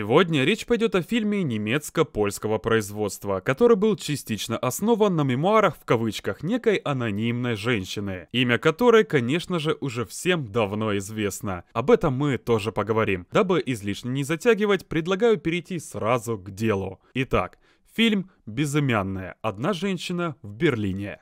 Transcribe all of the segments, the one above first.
Сегодня речь пойдет о фильме немецко-польского производства, который был частично основан на мемуарах в кавычках некой анонимной женщины, имя которой, конечно же, уже всем давно известно. Об этом мы тоже поговорим. Дабы излишне не затягивать, предлагаю перейти сразу к делу. Итак, фильм «Безымянная. Одна женщина в Берлине».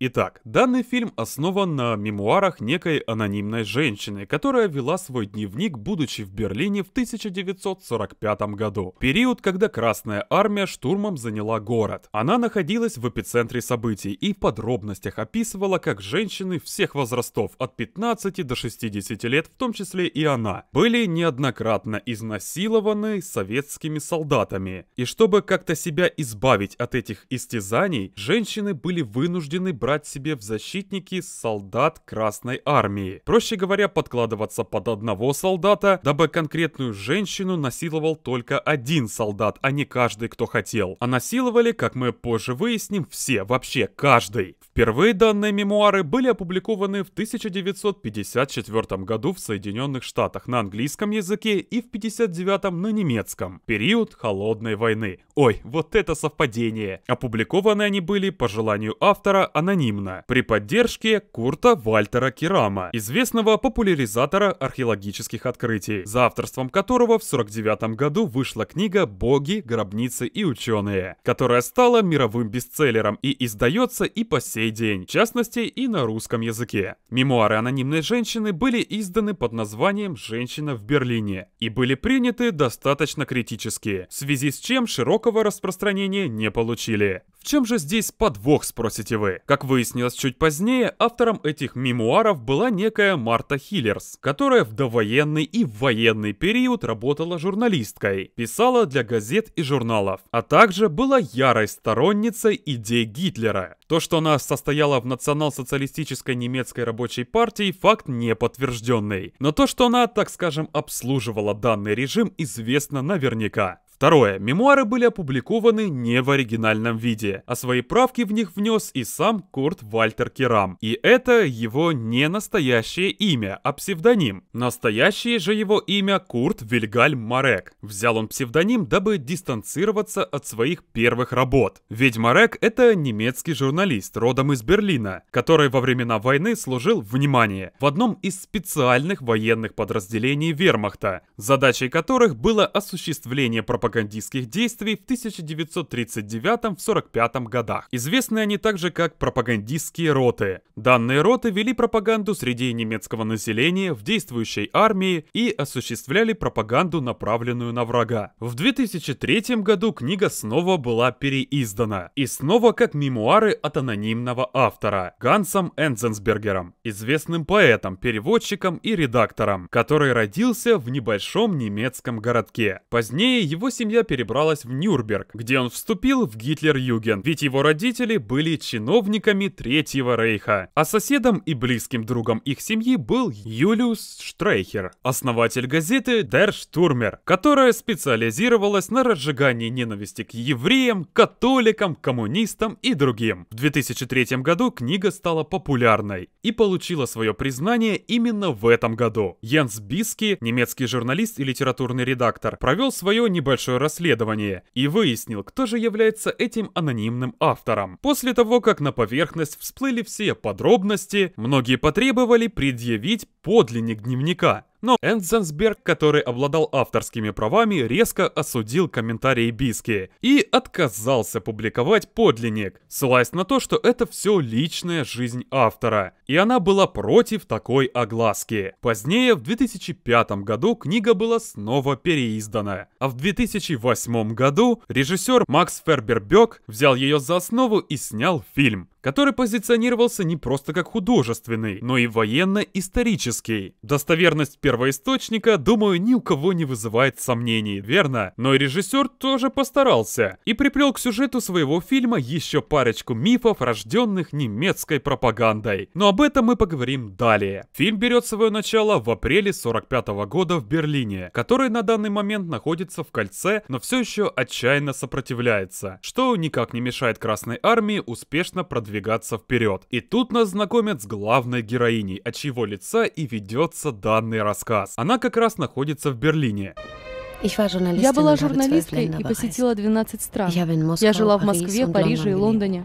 Итак, данный фильм основан на мемуарах некой анонимной женщины, которая вела свой дневник, будучи в Берлине в 1945 году. Период, когда Красная Армия штурмом заняла город. Она находилась в эпицентре событий и в подробностях описывала, как женщины всех возрастов от 15 до 60 лет, в том числе и она, были неоднократно изнасилованы советскими солдатами. И чтобы как-то себя избавить от этих истязаний, женщины были вынуждены брать брать себе в защитники солдат Красной Армии. Проще говоря, подкладываться под одного солдата, дабы конкретную женщину насиловал только один солдат, а не каждый, кто хотел. А насиловали, как мы позже выясним, все, вообще каждый. Впервые данные мемуары были опубликованы в 1954 году в Соединенных Штатах на английском языке и в 59 на немецком. Период Холодной войны. Ой, вот это совпадение. Опубликованы они были по желанию автора, а на анонимно при поддержке Курта Вальтера Керама, известного популяризатора археологических открытий, за авторством которого в 1949 году вышла книга «Боги, гробницы и ученые», которая стала мировым бестселлером и издается и по сей день, в частности и на русском языке. Мемуары анонимной женщины были изданы под названием «Женщина в Берлине» и были приняты достаточно критически, в связи с чем широкого распространения не получили. В чем же здесь подвох, спросите вы? Как выяснилось чуть позднее, автором этих мемуаров была некая Марта Хиллерс, которая в довоенный и в военный период работала журналисткой, писала для газет и журналов, а также была ярой сторонницей идей Гитлера. То, что она состояла в национал-социалистической немецкой рабочей партии, факт неподтвержденный. Но то, что она, так скажем, обслуживала данный режим, известно наверняка. Второе. Мемуары были опубликованы не в оригинальном виде, а свои правки в них внес и сам Курт Вальтер Керам. И это его не настоящее имя, а псевдоним. Настоящее же его имя Курт Вильгальм Марек. Взял он псевдоним, дабы дистанцироваться от своих первых работ. Ведь Марек — это немецкий журналист, родом из Берлина, который во времена войны служил, внимание, в одном из специальных военных подразделений вермахта, задачей которых было осуществление пропаганды пропагандистских действий в 1939-45 годах. Известны они также как пропагандистские роты. Данные роты вели пропаганду среди немецкого населения в действующей армии и осуществляли пропаганду, направленную на врага. В 2003 году книга снова была переиздана. И снова как мемуары от анонимного автора Гансом Энзенсбергером, известным поэтом, переводчиком и редактором, который родился в небольшом немецком городке. Позднее его семья перебралась в Нюрнберг, где он вступил в Гитлер-Юген, ведь его родители были чиновниками Третьего Рейха. А соседом и близким другом их семьи был Юлиус Штрейхер, основатель газеты Der Штурмер, которая специализировалась на разжигании ненависти к евреям, католикам, коммунистам и другим. В 2003 году книга стала популярной и получила свое признание именно в этом году. Янс Биски, немецкий журналист и литературный редактор, провел свое небольшое проводившую расследование, и выяснил, кто же является этим анонимным автором. После того, как на поверхность всплыли все подробности, многие потребовали предъявить подлинник дневника. Но Энзенсберг, который обладал авторскими правами, резко осудил комментарии Биски и отказался публиковать подлинник, ссылаясь на то, что это все личная жизнь автора, и она была против такой огласки. Позднее, в 2005 году, книга была снова переиздана, а в 2008 году режиссер Макс Фербербек взял ее за основу и снял фильм, который позиционировался не просто как художественный, но и военно-исторический. Достоверность первоисточника, думаю, ни у кого не вызывает сомнений, верно? Но и режиссер тоже постарался и приплел к сюжету своего фильма еще парочку мифов, рожденных немецкой пропагандой. Но об этом мы поговорим далее. Фильм берет свое начало в апреле 45 -го года в Берлине, который на данный момент находится в кольце, но все еще отчаянно сопротивляется, что никак не мешает Красной Армии успешно продвигаться продвигаться вперед. И тут нас знакомят с главной героиней, от чьего лица и ведется данный рассказ. Она как раз находится в Берлине. Я была журналисткой и посетила 12 стран. Я жила в Москве, Париже и Лондоне.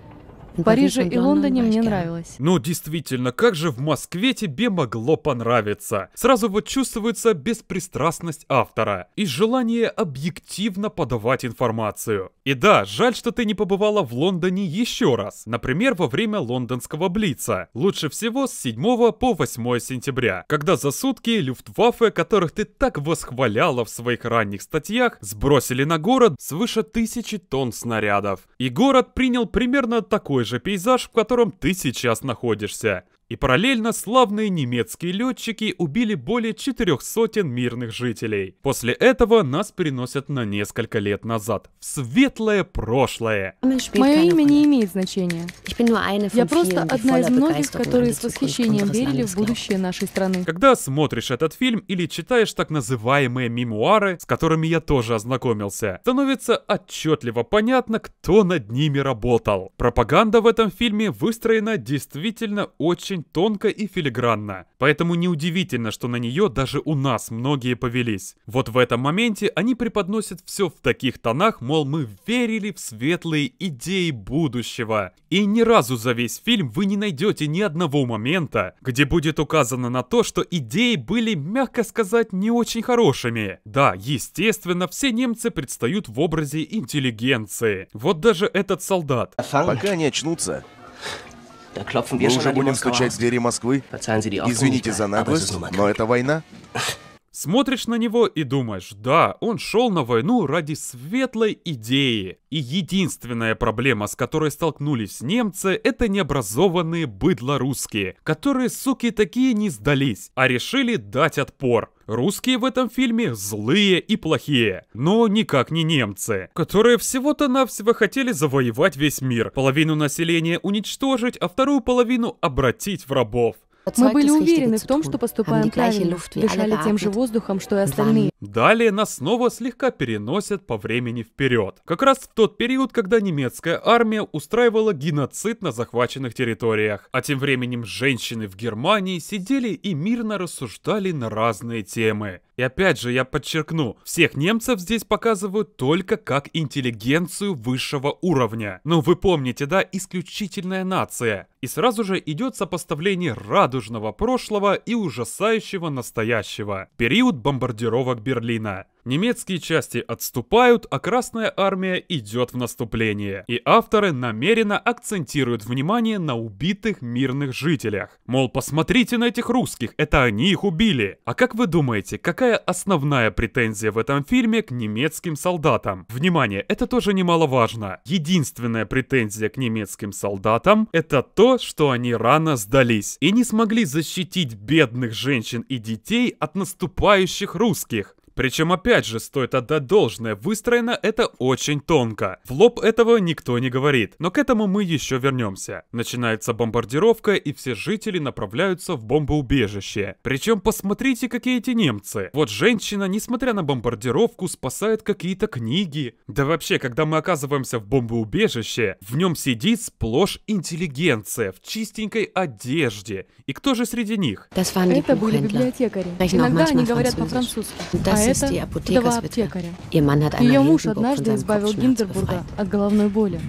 Ну, в Париже и Лондоне мне нравилось. Ну, действительно, как же в Москве тебе могло понравиться? Сразу вот чувствуется беспристрастность автора и желание объективно подавать информацию. И да, жаль, что ты не побывала в Лондоне еще раз, например, во время лондонского Блица. Лучше всего с 7 по 8 сентября, когда за сутки Люфтваффе, которых ты так восхваляла в своих ранних статьях, сбросили на город свыше тысячи тонн снарядов. И город принял примерно такой же пейзаж, в котором ты сейчас находишься и параллельно славные немецкие летчики убили более четырех сотен мирных жителей. После этого нас переносят на несколько лет назад, в светлое прошлое. Мое имя не имеет значения. Я просто одна из многих, которые с восхищением верили в будущее нашей страны. Когда смотришь этот фильм или читаешь так называемые мемуары, с которыми я тоже ознакомился, становится отчетливо понятно, кто над ними работал. Пропаганда в этом фильме выстроена действительно очень очень тонко и филигранно. Поэтому неудивительно, что на нее даже у нас многие повелись. Вот в этом моменте они преподносят все в таких тонах, мол, мы верили в светлые идеи будущего. И ни разу за весь фильм вы не найдете ни одного момента, где будет указано на то, что идеи были, мягко сказать, не очень хорошими. Да, естественно, все немцы предстают в образе интеллигенции. Вот даже этот солдат. Пока не очнутся, мы уже будем стучать в двери Москвы. Извините за наглость, но это война. Смотришь на него и думаешь, да, он шел на войну ради светлой идеи. И единственная проблема, с которой столкнулись немцы, это необразованные быдло русские, которые, суки, такие не сдались, а решили дать отпор. Русские в этом фильме злые и плохие, но никак не немцы, которые всего-то навсего хотели завоевать весь мир, половину населения уничтожить, а вторую половину обратить в рабов. Мы были уверены в том, что поступаем правильно, дышали тем же воздухом, что и остальные. Далее нас снова слегка переносят по времени вперед. Как раз в тот период, когда немецкая армия устраивала геноцид на захваченных территориях. А тем временем женщины в Германии сидели и мирно рассуждали на разные темы. И опять же, я подчеркну, всех немцев здесь показывают только как интеллигенцию высшего уровня. Но ну, вы помните, да, исключительная нация. И сразу же идет сопоставление радужного прошлого и ужасающего настоящего. Период бомбардировок Берлина. Немецкие части отступают, а Красная Армия идет в наступление. И авторы намеренно акцентируют внимание на убитых мирных жителях. Мол, посмотрите на этих русских, это они их убили. А как вы думаете, какая основная претензия в этом фильме к немецким солдатам? Внимание, это тоже немаловажно. Единственная претензия к немецким солдатам это то, что они рано сдались и не смогли защитить бедных женщин и детей от наступающих русских. Причем, опять же, стоит отдать должное, выстроено это очень тонко. В лоб этого никто не говорит, но к этому мы еще вернемся. Начинается бомбардировка, и все жители направляются в бомбоубежище. Причем, посмотрите, какие эти немцы. Вот женщина, несмотря на бомбардировку, спасает какие-то книги. Да вообще, когда мы оказываемся в бомбоубежище, в нем сидит сплошь интеллигенция в чистенькой одежде. И кто же среди них? Это были библиотекари. Иногда они говорят по-французски. А это два аптекаря. Ее муж однажды избавил Гиндербурга от головной боли.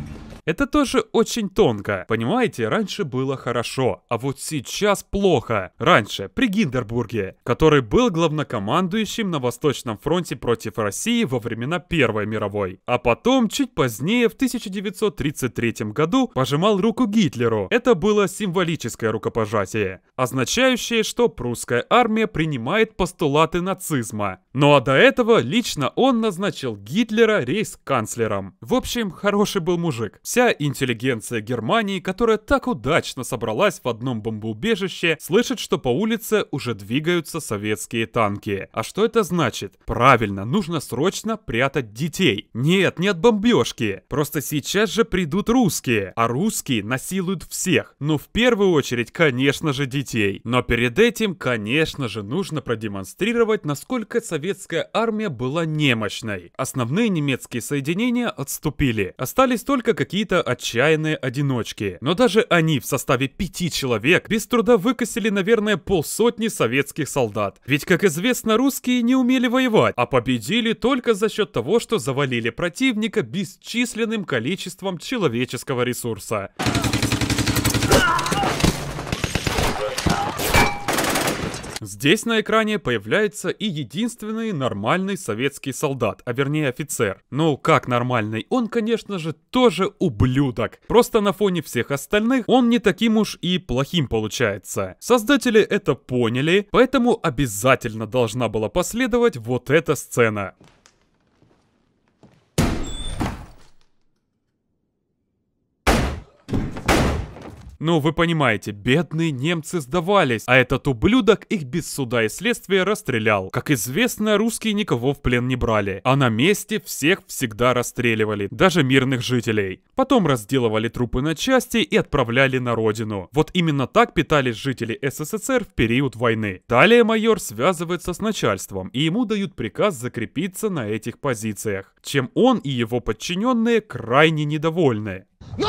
Это тоже очень тонко. Понимаете, раньше было хорошо, а вот сейчас плохо. Раньше, при Гиндербурге, который был главнокомандующим на Восточном фронте против России во времена Первой мировой. А потом, чуть позднее, в 1933 году, пожимал руку Гитлеру. Это было символическое рукопожатие, означающее, что прусская армия принимает постулаты нацизма. Ну а до этого лично он назначил Гитлера рейс-канцлером. В общем, хороший был мужик. Вся интеллигенция Германии, которая так удачно собралась в одном бомбоубежище, слышит, что по улице уже двигаются советские танки. А что это значит? Правильно, нужно срочно прятать детей. Нет, не от бомбежки. Просто сейчас же придут русские. А русские насилуют всех. Но ну, в первую очередь, конечно же, детей. Но перед этим, конечно же, нужно продемонстрировать, насколько советская армия была немощной. Основные немецкие соединения отступили. Остались только какие-то какие-то отчаянные одиночки. Но даже они в составе пяти человек без труда выкосили, наверное, полсотни советских солдат. Ведь, как известно, русские не умели воевать, а победили только за счет того, что завалили противника бесчисленным количеством человеческого ресурса. Здесь на экране появляется и единственный нормальный советский солдат, а вернее офицер. Ну, как нормальный? Он, конечно же, тоже ублюдок. Просто на фоне всех остальных он не таким уж и плохим получается. Создатели это поняли, поэтому обязательно должна была последовать вот эта сцена. Ну, вы понимаете, бедные немцы сдавались, а этот ублюдок их без суда и следствия расстрелял. Как известно, русские никого в плен не брали, а на месте всех всегда расстреливали, даже мирных жителей. Потом разделывали трупы на части и отправляли на родину. Вот именно так питались жители СССР в период войны. Далее майор связывается с начальством, и ему дают приказ закрепиться на этих позициях, чем он и его подчиненные крайне недовольны. Но ну,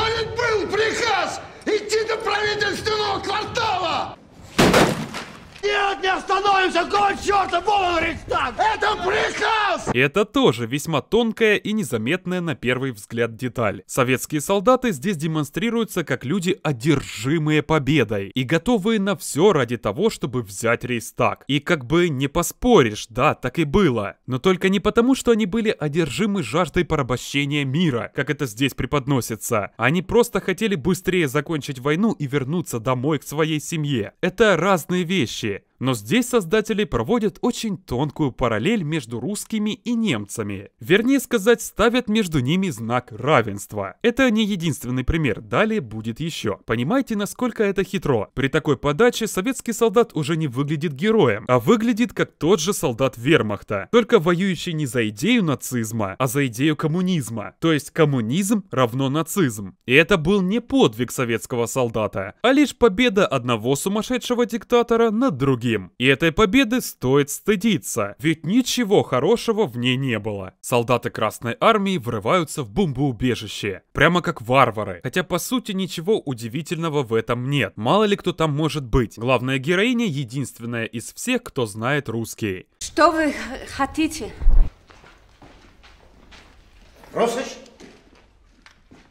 Нет, не остановимся! Гон черта, вон Рейхстаг! Это приказ! это тоже весьма тонкая и незаметная на первый взгляд деталь. Советские солдаты здесь демонстрируются как люди, одержимые победой и готовые на все ради того, чтобы взять Рейхстаг. И как бы не поспоришь, да, так и было. Но только не потому, что они были одержимы жаждой порабощения мира, как это здесь преподносится. Они просто хотели быстрее закончить войну и вернуться домой к своей семье. Это разные вещи. Но здесь создатели проводят очень тонкую параллель между русскими и немцами. Вернее сказать, ставят между ними знак равенства. Это не единственный пример, далее будет еще. Понимаете, насколько это хитро? При такой подаче советский солдат уже не выглядит героем, а выглядит как тот же солдат вермахта, только воюющий не за идею нацизма, а за идею коммунизма. То есть коммунизм равно нацизм. И это был не подвиг советского солдата, а лишь победа одного сумасшедшего диктатора над другим другим. И этой победы стоит стыдиться, ведь ничего хорошего в ней не было. Солдаты Красной Армии врываются в бомбоубежище, прямо как варвары, хотя по сути ничего удивительного в этом нет. Мало ли кто там может быть. Главная героиня единственная из всех, кто знает русский. Что вы хотите? Просишь?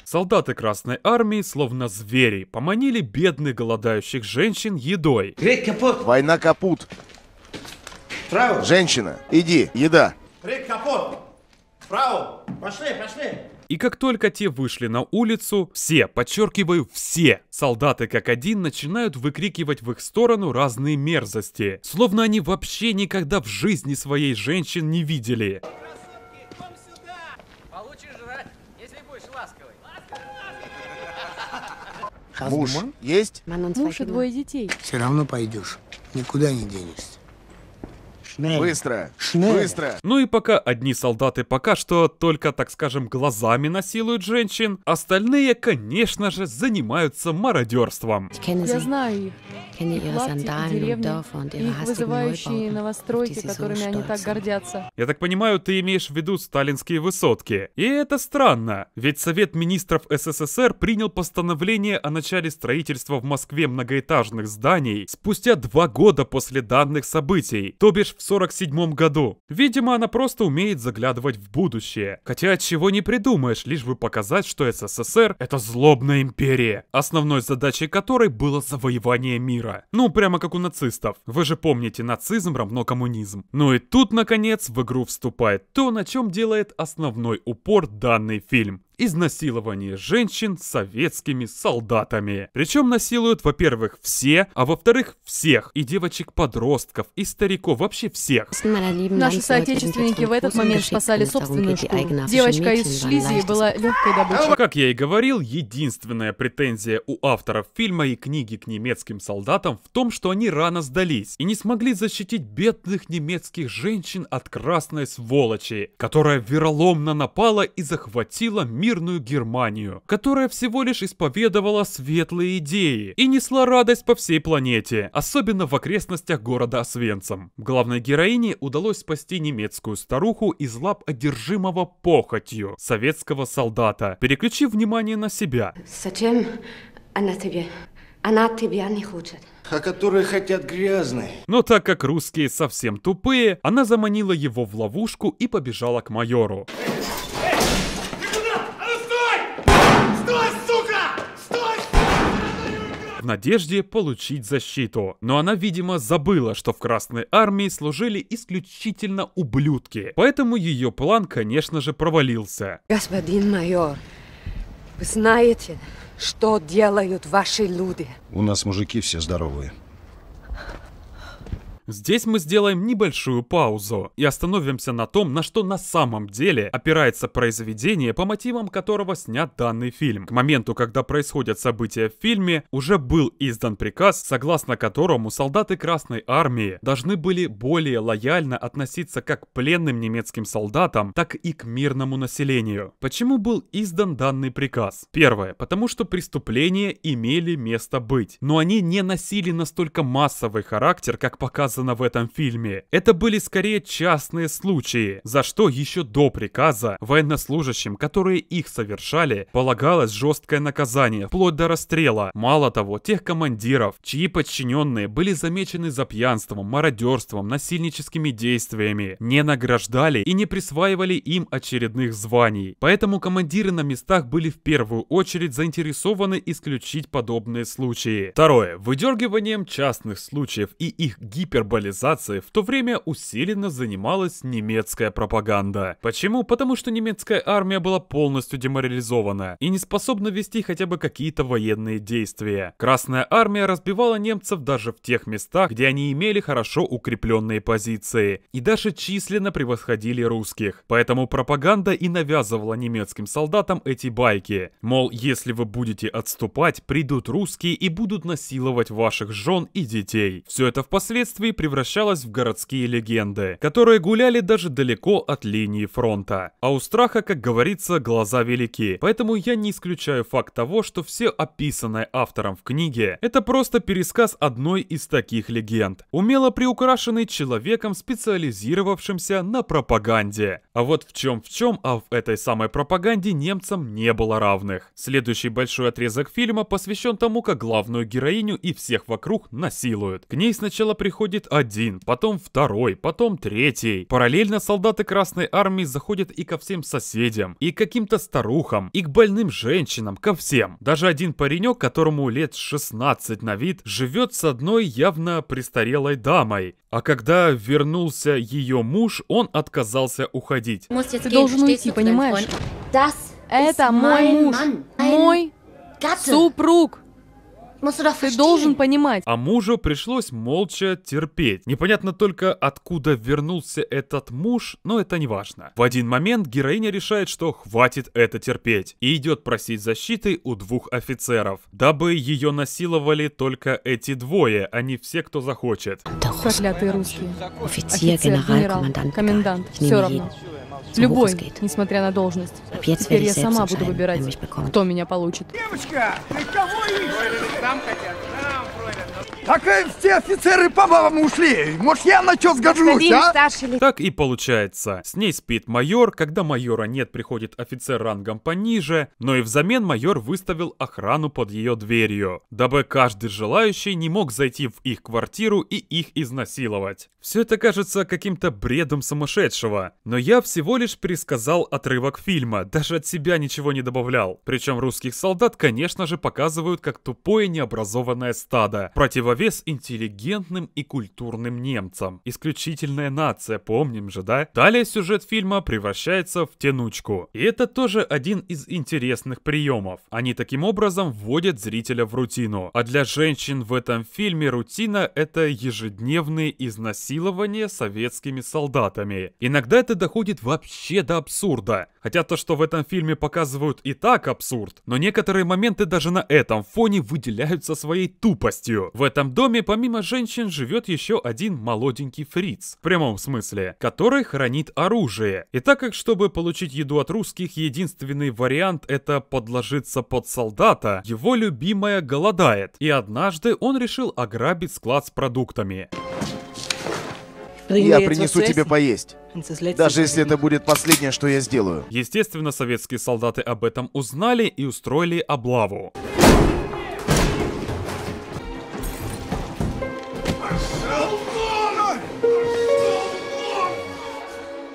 Солдаты Красной Армии, словно звери, поманили бедных голодающих женщин едой. Капут. Война капут. Право. Женщина, иди, еда. Капут. Право. Пошли, пошли. И как только те вышли на улицу, все, подчеркиваю, все, солдаты как один начинают выкрикивать в их сторону разные мерзости, словно они вообще никогда в жизни своей женщин не видели. Муж есть? Муж и двое детей. Все равно пойдешь. Никуда не денешься. Шнель. Быстро! Шнель. Быстро! Ну и пока одни солдаты пока что только, так скажем, глазами насилуют женщин, остальные, конечно же, занимаются мародерством. Я знаю их. Их лавки, деревни, их вызывающие новостройки, которыми они так гордятся. Я так понимаю, ты имеешь в виду сталинские высотки. И это странно, ведь Совет Министров СССР принял постановление о начале строительства в Москве многоэтажных зданий спустя два года после данных событий, то бишь в 47 году. Видимо, она просто умеет заглядывать в будущее. Хотя от чего не придумаешь, лишь бы показать, что СССР — это злобная империя, основной задачей которой было завоевание мира. Ну, прямо как у нацистов. Вы же помните, нацизм равно коммунизм. Ну и тут, наконец, в игру вступает то, на чем делает основной упор данный фильм изнасилование женщин советскими солдатами. Причем насилуют, во-первых, все, а во-вторых, всех. И девочек-подростков, и стариков, вообще всех. Наши соотечественники в этот момент спасали собственную шкуру. Девочка из Шлизии была легкой добычей. Как я и говорил, единственная претензия у авторов фильма и книги к немецким солдатам в том, что они рано сдались и не смогли защитить бедных немецких женщин от красной сволочи, которая вероломно напала и захватила мир мирную Германию, которая всего лишь исповедовала светлые идеи и несла радость по всей планете, особенно в окрестностях города Освенцим. Главной героине удалось спасти немецкую старуху из лап одержимого похотью советского солдата, переключив внимание на себя. Зачем она тебе? Она тебя не хочет а которые хотят грязной. Но так как русские совсем тупые, она заманила его в ловушку и побежала к майору. Эй! Эй! в надежде получить защиту. Но она, видимо, забыла, что в Красной Армии служили исключительно ублюдки. Поэтому ее план, конечно же, провалился. Господин майор, вы знаете, что делают ваши люди? У нас мужики все здоровые. Здесь мы сделаем небольшую паузу и остановимся на том, на что на самом деле опирается произведение, по мотивам которого снят данный фильм. К моменту, когда происходят события в фильме, уже был издан приказ, согласно которому солдаты Красной Армии должны были более лояльно относиться как к пленным немецким солдатам, так и к мирному населению. Почему был издан данный приказ? Первое, потому что преступления имели место быть, но они не носили настолько массовый характер, как показывают показано в этом фильме. Это были скорее частные случаи, за что еще до приказа военнослужащим, которые их совершали, полагалось жесткое наказание, вплоть до расстрела. Мало того, тех командиров, чьи подчиненные были замечены за пьянством, мародерством, насильническими действиями, не награждали и не присваивали им очередных званий. Поэтому командиры на местах были в первую очередь заинтересованы исключить подобные случаи. Второе. Выдергиванием частных случаев и их гипер глобализацией в то время усиленно занималась немецкая пропаганда. Почему? Потому что немецкая армия была полностью деморализована и не способна вести хотя бы какие-то военные действия. Красная армия разбивала немцев даже в тех местах, где они имели хорошо укрепленные позиции и даже численно превосходили русских. Поэтому пропаганда и навязывала немецким солдатам эти байки. Мол, если вы будете отступать, придут русские и будут насиловать ваших жен и детей. Все это впоследствии превращалась в городские легенды, которые гуляли даже далеко от линии фронта. А у страха, как говорится, глаза велики, поэтому я не исключаю факт того, что все описанное автором в книге – это просто пересказ одной из таких легенд, умело приукрашенный человеком, специализировавшимся на пропаганде. А вот в чем в чем, а в этой самой пропаганде немцам не было равных. Следующий большой отрезок фильма посвящен тому, как главную героиню и всех вокруг насилуют. К ней сначала приходит Заходит один, потом второй, потом третий. Параллельно солдаты Красной Армии заходят и ко всем соседям, и к каким-то старухам, и к больным женщинам, ко всем. Даже один паренек, которому лет 16 на вид, живет с одной явно престарелой дамой. А когда вернулся ее муж, он отказался уходить. Ты должен уйти, понимаешь? Это мой муж, мой супруг. Ну, Ты должен понимать. А мужу пришлось молча терпеть. Непонятно только, откуда вернулся этот муж, но это не важно. В один момент героиня решает, что хватит это терпеть, и идет просить защиты у двух офицеров, дабы ее насиловали только эти двое, а не все, кто захочет. Проклятые русские. Офицер, Офицер генерал, генерал комендант. комендант. Все равно. Любой, несмотря на должность. Теперь я сама буду выбирать, кто меня получит. Девочка, ты кого ищешь? Там хотят. Так э, все офицеры по бабам ушли. Может, я на что сгожусь, а? Так и получается. С ней спит майор, когда майора нет, приходит офицер рангом пониже, но и взамен майор выставил охрану под ее дверью, дабы каждый желающий не мог зайти в их квартиру и их изнасиловать. Все это кажется каким-то бредом сумасшедшего, но я всего лишь пересказал отрывок фильма, даже от себя ничего не добавлял. Причем русских солдат, конечно же, показывают как тупое необразованное стадо, противо противовес интеллигентным и культурным немцам. Исключительная нация, помним же, да? Далее сюжет фильма превращается в тянучку. И это тоже один из интересных приемов. Они таким образом вводят зрителя в рутину. А для женщин в этом фильме рутина — это ежедневные изнасилования советскими солдатами. Иногда это доходит вообще до абсурда. Хотя то, что в этом фильме показывают и так абсурд, но некоторые моменты даже на этом фоне выделяются своей тупостью. В этом этом доме помимо женщин живет еще один молоденький фриц, в прямом смысле, который хранит оружие. И так как, чтобы получить еду от русских, единственный вариант это подложиться под солдата, его любимая голодает. И однажды он решил ограбить склад с продуктами. Я принесу тебе поесть. Даже если это будет последнее, что я сделаю. Естественно, советские солдаты об этом узнали и устроили облаву.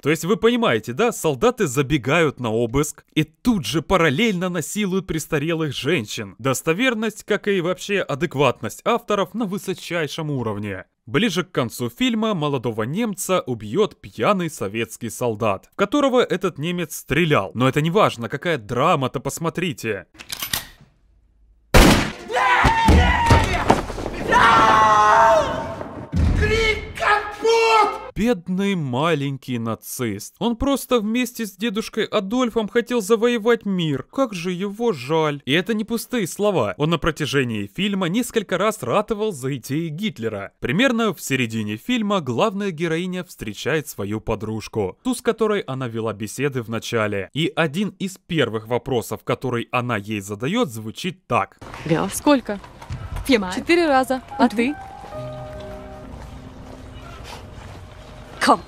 То есть вы понимаете, да? Солдаты забегают на обыск и тут же параллельно насилуют престарелых женщин. Достоверность, как и вообще адекватность авторов на высочайшем уровне. Ближе к концу фильма молодого немца убьет пьяный советский солдат, в которого этот немец стрелял. Но это не важно, какая драма-то, посмотрите. Бедный маленький нацист. Он просто вместе с дедушкой Адольфом хотел завоевать мир. Как же его жаль. И это не пустые слова. Он на протяжении фильма несколько раз ратовал за идеи Гитлера. Примерно в середине фильма главная героиня встречает свою подружку, ту, с которой она вела беседы в начале. И один из первых вопросов, который она ей задает, звучит так. Сколько? Четыре раза. А ты?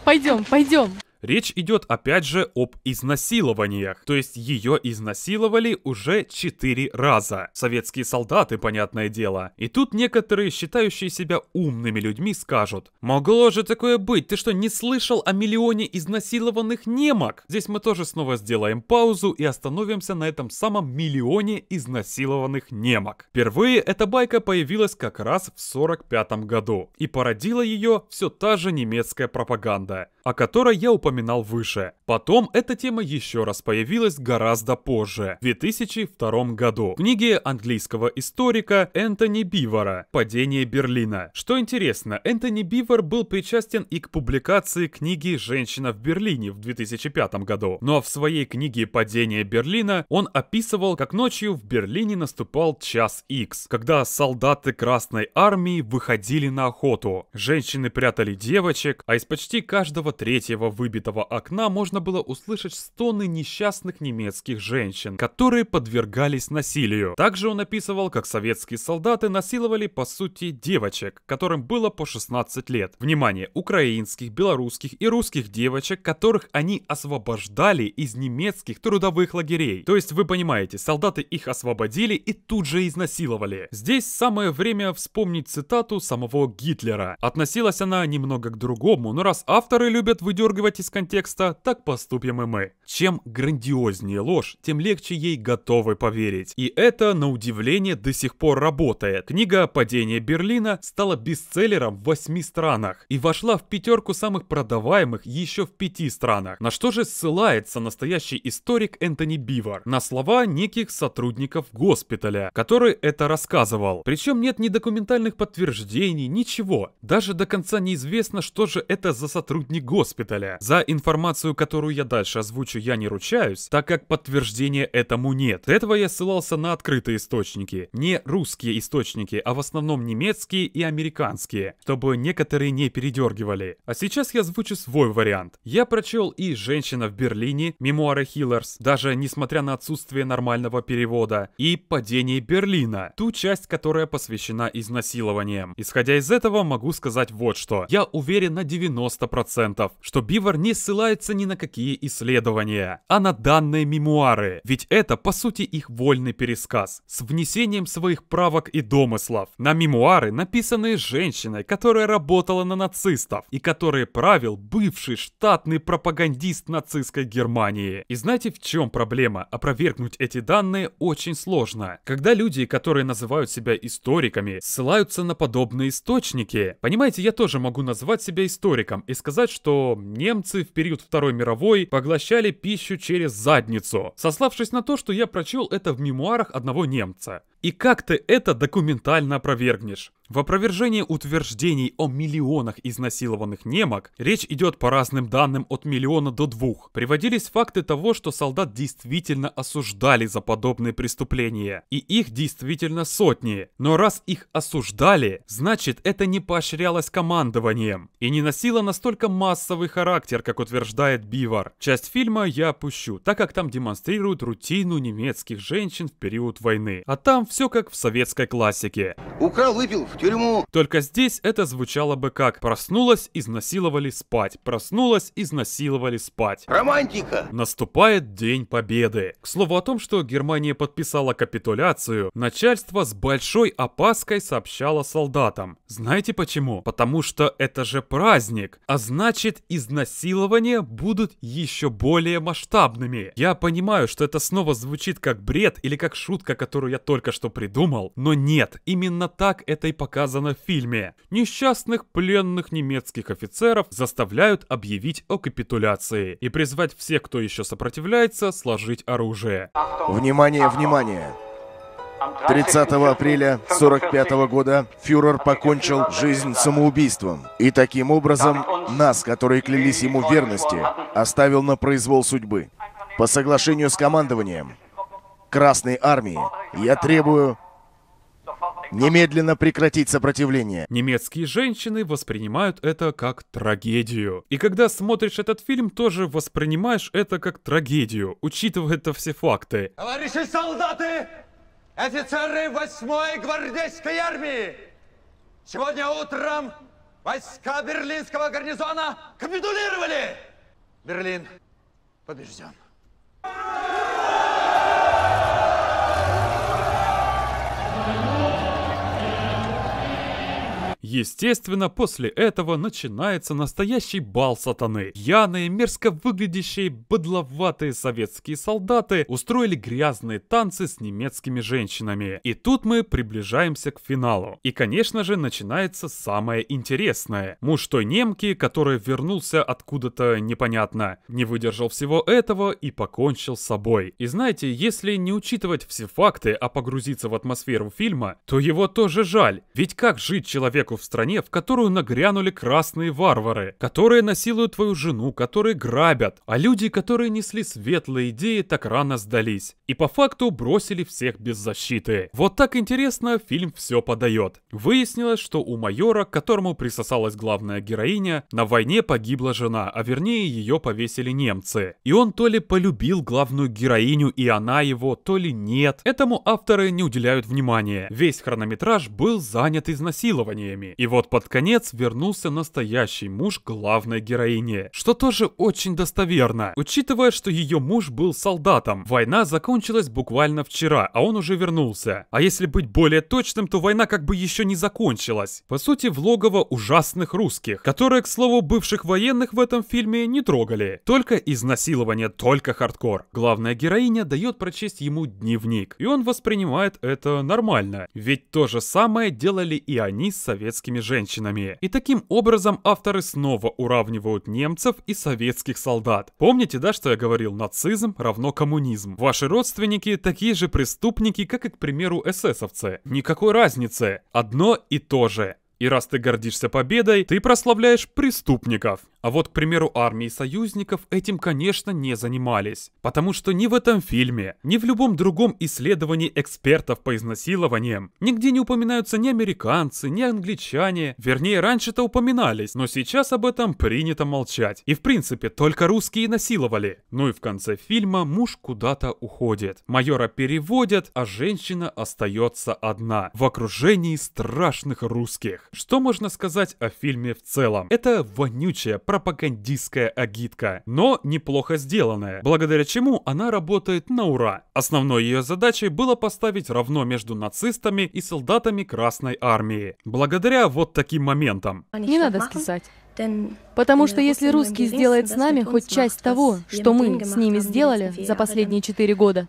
Пойдем, пойдем. Речь идет опять же об изнасилованиях, то есть ее изнасиловали уже четыре раза. Советские солдаты, понятное дело. И тут некоторые, считающие себя умными людьми, скажут, могло же такое быть, ты что, не слышал о миллионе изнасилованных немок? Здесь мы тоже снова сделаем паузу и остановимся на этом самом миллионе изнасилованных немок. Впервые эта байка появилась как раз в 45 году, и породила ее все та же немецкая пропаганда, о которой я упомянул упоминал выше. Потом эта тема еще раз появилась гораздо позже, в 2002 году, в книге английского историка Энтони Бивора «Падение Берлина». Что интересно, Энтони Бивор был причастен и к публикации книги «Женщина в Берлине» в 2005 году, но в своей книге «Падение Берлина» он описывал, как ночью в Берлине наступал час X, когда солдаты Красной Армии выходили на охоту. Женщины прятали девочек, а из почти каждого третьего выбитого выбитого окна можно было услышать стоны несчастных немецких женщин, которые подвергались насилию. Также он описывал, как советские солдаты насиловали, по сути, девочек, которым было по 16 лет. Внимание, украинских, белорусских и русских девочек, которых они освобождали из немецких трудовых лагерей. То есть, вы понимаете, солдаты их освободили и тут же изнасиловали. Здесь самое время вспомнить цитату самого Гитлера. Относилась она немного к другому, но раз авторы любят выдергивать из контекста, так поступим и мы. Чем грандиознее ложь, тем легче ей готовы поверить. И это, на удивление, до сих пор работает. Книга «Падение Берлина» стала бестселлером в восьми странах и вошла в пятерку самых продаваемых еще в пяти странах. На что же ссылается настоящий историк Энтони Бивор? На слова неких сотрудников госпиталя, который это рассказывал. Причем нет ни документальных подтверждений, ничего. Даже до конца неизвестно, что же это за сотрудник госпиталя. За информацию, которую я дальше озвучу, я не ручаюсь, так как подтверждения этому нет. Для этого я ссылался на открытые источники. Не русские источники, а в основном немецкие и американские, чтобы некоторые не передергивали. А сейчас я озвучу свой вариант. Я прочел и «Женщина в Берлине», мемуары Хиллерс, даже несмотря на отсутствие нормального перевода, и «Падение Берлина», ту часть, которая посвящена изнасилованиям. Исходя из этого, могу сказать вот что. Я уверен на 90%, что Бивер не ссылается ни на какие исследования, а на данные мемуары, ведь это по сути их вольный пересказ, с внесением своих правок и домыслов. На мемуары, написанные женщиной, которая работала на нацистов, и которые правил бывший штатный пропагандист нацистской Германии. И знаете в чем проблема? Опровергнуть эти данные очень сложно. Когда люди, которые называют себя историками, ссылаются на подобные источники. Понимаете, я тоже могу назвать себя историком и сказать, что немцы немцы в период Второй мировой поглощали пищу через задницу, сославшись на то, что я прочел это в мемуарах одного немца. И как ты это документально опровергнешь? В опровержении утверждений о миллионах изнасилованных немок речь идет по разным данным от миллиона до двух. Приводились факты того, что солдат действительно осуждали за подобные преступления. И их действительно сотни. Но раз их осуждали, значит это не поощрялось командованием. И не носило настолько массовый характер, как утверждает Бивар. Часть фильма я опущу, так как там демонстрируют рутину немецких женщин в период войны. А там все как в советской классике. Украл, выпил, в тюрьму. Только здесь это звучало бы как «проснулась, изнасиловали спать», «проснулась, изнасиловали спать». Романтика! Наступает День Победы. К слову о том, что Германия подписала капитуляцию, начальство с большой опаской сообщало солдатам. Знаете почему? Потому что это же праздник, а значит изнасилования будут еще более масштабными. Я понимаю, что это снова звучит как бред или как шутка, которую я только что что придумал, но нет, именно так это и показано в фильме. Несчастных пленных немецких офицеров заставляют объявить о капитуляции и призвать всех, кто еще сопротивляется, сложить оружие. Внимание, внимание! 30 апреля 1945 года фюрер покончил жизнь самоубийством. И таким образом нас, которые клялись ему верности, оставил на произвол судьбы. По соглашению с командованием, Красной Армии. Я требую Немедленно прекратить сопротивление. Немецкие женщины воспринимают это как трагедию. И когда смотришь этот фильм, тоже воспринимаешь это как трагедию, учитывая это все факты. Товарищи солдаты, офицеры 8-й гвардейской армии! Сегодня утром войска берлинского гарнизона капитулировали! Берлин побежден. Естественно, после этого начинается настоящий бал сатаны. Пьяные, мерзко выглядящие, быдловатые советские солдаты устроили грязные танцы с немецкими женщинами. И тут мы приближаемся к финалу. И, конечно же, начинается самое интересное. Муж той немки, который вернулся откуда-то непонятно, не выдержал всего этого и покончил с собой. И знаете, если не учитывать все факты, а погрузиться в атмосферу фильма, то его тоже жаль. Ведь как жить человеку точку в стране, в которую нагрянули красные варвары, которые насилуют твою жену, которые грабят, а люди, которые несли светлые идеи, так рано сдались. И по факту бросили всех без защиты. Вот так интересно фильм все подает. Выяснилось, что у майора, к которому присосалась главная героиня, на войне погибла жена, а вернее ее повесили немцы. И он то ли полюбил главную героиню и она его, то ли нет. Этому авторы не уделяют внимания. Весь хронометраж был занят изнасилованиями фильме. И вот под конец вернулся настоящий муж главной героини, что тоже очень достоверно, учитывая, что ее муж был солдатом. Война закончилась буквально вчера, а он уже вернулся. А если быть более точным, то война как бы еще не закончилась. По сути, в логово ужасных русских, которые, к слову, бывших военных в этом фильме не трогали. Только изнасилование, только хардкор. Главная героиня дает прочесть ему дневник, и он воспринимает это нормально. Ведь то же самое делали и они с советскими советскими женщинами. И таким образом авторы снова уравнивают немцев и советских солдат. Помните, да, что я говорил? Нацизм равно коммунизм. Ваши родственники такие же преступники, как и, к примеру, эсэсовцы. Никакой разницы. Одно и то же. И раз ты гордишься победой, ты прославляешь преступников. А вот, к примеру, армии союзников этим, конечно, не занимались. Потому что ни в этом фильме, ни в любом другом исследовании экспертов по изнасилованиям нигде не упоминаются ни американцы, ни англичане. Вернее, раньше-то упоминались, но сейчас об этом принято молчать. И в принципе, только русские насиловали. Ну и в конце фильма муж куда-то уходит. Майора переводят, а женщина остается одна. В окружении страшных русских. Что можно сказать о фильме в целом? Это вонючая, пропагандистская агитка, но неплохо сделанная, благодаря чему она работает на ура. Основной ее задачей было поставить равно между нацистами и солдатами Красной Армии, благодаря вот таким моментам. Не надо сказать, Потому э, что если русский сделает с нами хоть часть того, что мы с ними сделали за а последние четыре года,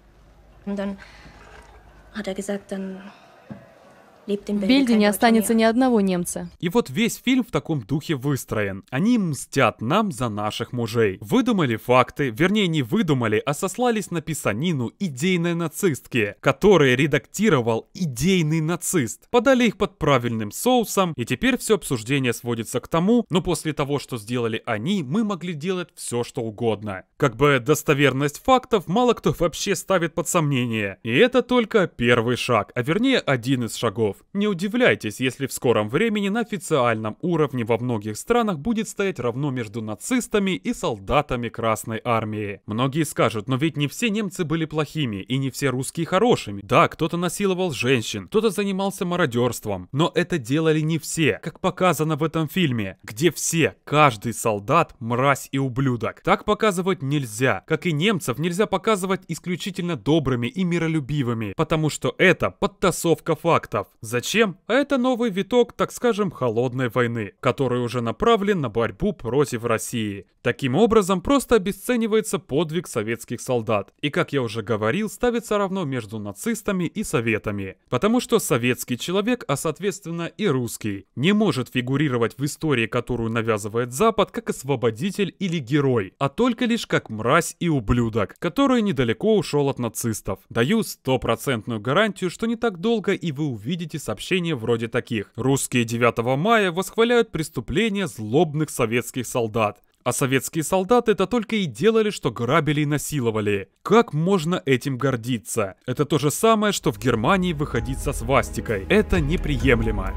в Бельде не останется ни одного немца. И вот весь фильм в таком духе выстроен. Они мстят нам за наших мужей. Выдумали факты, вернее не выдумали, а сослались на писанину идейной нацистки, которые редактировал идейный нацист. Подали их под правильным соусом, и теперь все обсуждение сводится к тому, но ну, после того, что сделали они, мы могли делать все, что угодно. Как бы достоверность фактов мало кто вообще ставит под сомнение. И это только первый шаг, а вернее один из шагов концов, не удивляйтесь, если в скором времени на официальном уровне во многих странах будет стоять равно между нацистами и солдатами Красной Армии. Многие скажут, но ведь не все немцы были плохими и не все русские хорошими. Да, кто-то насиловал женщин, кто-то занимался мародерством, но это делали не все, как показано в этом фильме, где все, каждый солдат, мразь и ублюдок. Так показывать нельзя, как и немцев нельзя показывать исключительно добрыми и миролюбивыми, потому что это подтасовка фактов. Зачем? А Это новый виток, так скажем, холодной войны, который уже направлен на борьбу против России. Таким образом, просто обесценивается подвиг советских солдат. И, как я уже говорил, ставится равно между нацистами и советами. Потому что советский человек, а соответственно и русский, не может фигурировать в истории, которую навязывает Запад, как освободитель или герой, а только лишь как мразь и ублюдок, который недалеко ушел от нацистов. Даю стопроцентную гарантию, что не так долго и вы увидите получите сообщения вроде таких. Русские 9 мая восхваляют преступления злобных советских солдат. А советские солдаты это только и делали, что грабили и насиловали. Как можно этим гордиться? Это то же самое, что в Германии выходить со свастикой. Это неприемлемо.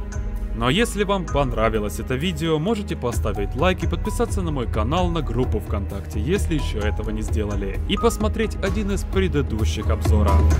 Но если вам понравилось это видео, можете поставить лайк и подписаться на мой канал на группу ВКонтакте, если еще этого не сделали. И посмотреть один из предыдущих обзоров.